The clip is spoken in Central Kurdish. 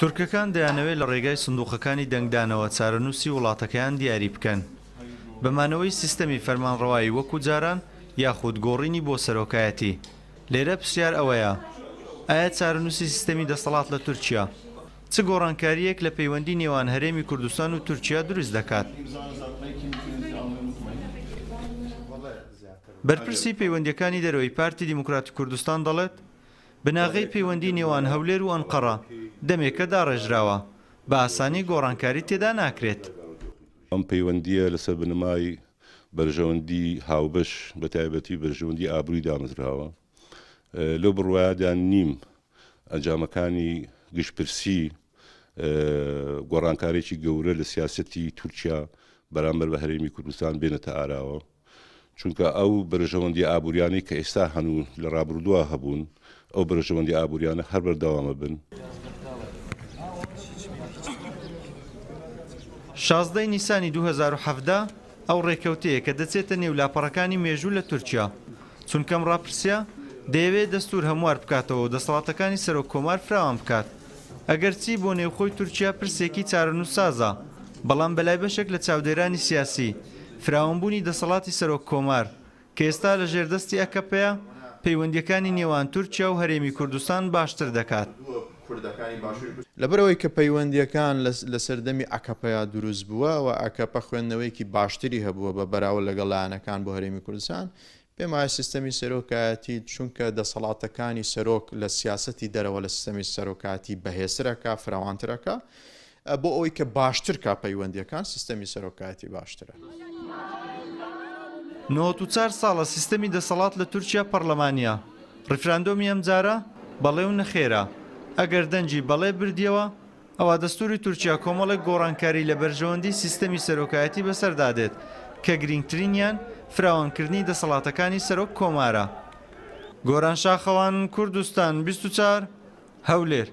تورکەکان دەیانەوێت لە ڕێگای سندوقەکانی دەنگدانەوە چارەنووسی وڵاتەکەیان دیاری بکەن. بەمانەوەی سیستەمی فەرمانڕەوایی وەکو جاران یاخود گۆڕینی بۆ سەرۆکایەتی. لێرە پرسیار ئەوەیە، ئایا چارەنووسی سیستەمی دەسەڵات لە تورکیا. چ گۆڕانکاریەک لە پەیوەندی نێوان هەرێمی کوردستان و تورکیا دروست دەکات. بەرپرسی پەیوەندەکانی دەرەوەی پارتی دیموکراتی کوردستان دەڵێت، بناغی پەیوەندی نێوان هەولێر و ئەنقەڕە دەمێکە داڕێژراوە بە ئاسانی گۆڕانکاری تێدا ناکرێت ئەم پەیوەندیە لەسەر بنمای بەرژەوەندی هاوبەش بە تایبەتی بەرژەوەندی ئابرووی دامزراوە لەو بڕوایدان نیم ئەنجامەکانی گشتپرسی گۆڕانکارێکی گەورە لە سیاستی تورکیا بەرامبەر بە هەرێمی کوردستان بێنێتە ئاراوە چونکە ئەو بەرژەوەندی ئابوریانی کە ئێستا هەنوو لە ڕابردووە هەبوون ئەو بەرژەوەندی ئابوووریانە هەر بەردەوامە بن. شازدەی نیسانی 2017 ئەو ڕێکەوتەیە کە دەچێتە نێولاپەڕەکانی مێژوو لە تورکیا چونکەم ڕاپرسیا دەیەوێت دەستور هەموار بکاتەوە دەسەڵاتەکانی سەرۆ کۆمار فراوان بکات ئەگەر چی بۆ نێوخۆی تورکیا پرسێکی چارەنو سازە بەڵام بەلای بەشێک لە چاودێرانی سیاسی فراوانبوونی دەسەڵاتی سەرۆک کۆمار کە ئێستا لە ژێردەستی ئەکەپەیە پەیوەندیەکانی نێوان تورکیا و هەرێمی کوردستان باشتر دەکات. لەبەرەوەی کە پەیوەندیەکان لە سەردەمی ئەکەپەیا دروست بووە و ئەکەپە خوێندنەوەیکی باشتری هەبووە بە بەراوە لەگەڵایەنەکان بۆ هەرێمی کوردستان پێم وایە سیستەمی سەرۆکایەتی چونکە دەسەڵاتەکانی سەرۆک لە سیاستی دەرەوە لە سیستەمی سەرۆکاتی بەهێسرەکە فراوانترەکە بۆ ئەوەی کە باشتر کا پەیوەندیەکان سیستەمی سەرۆکایەتی باشترە. 94 ساڵە سیستەمی دەسەڵات لە تورکیا پەرلەمانیا ڕفراندۆمی ئەمجارە بەڵێ و نەخێرا ئەگەر دەنجی بەڵێ بردیەوە ئەوە دەستوری تورکیا کۆمەڵێک گۆڕانکاری لە بەرژەوەندی سیستەمی سەرۆکایەتی بەسەردادێت کە گرنگترینیان فراوانکردنی دەسەڵاتەکانی سەرۆک کۆمارە گۆران شاخەوان کوردستان 24 هەولێر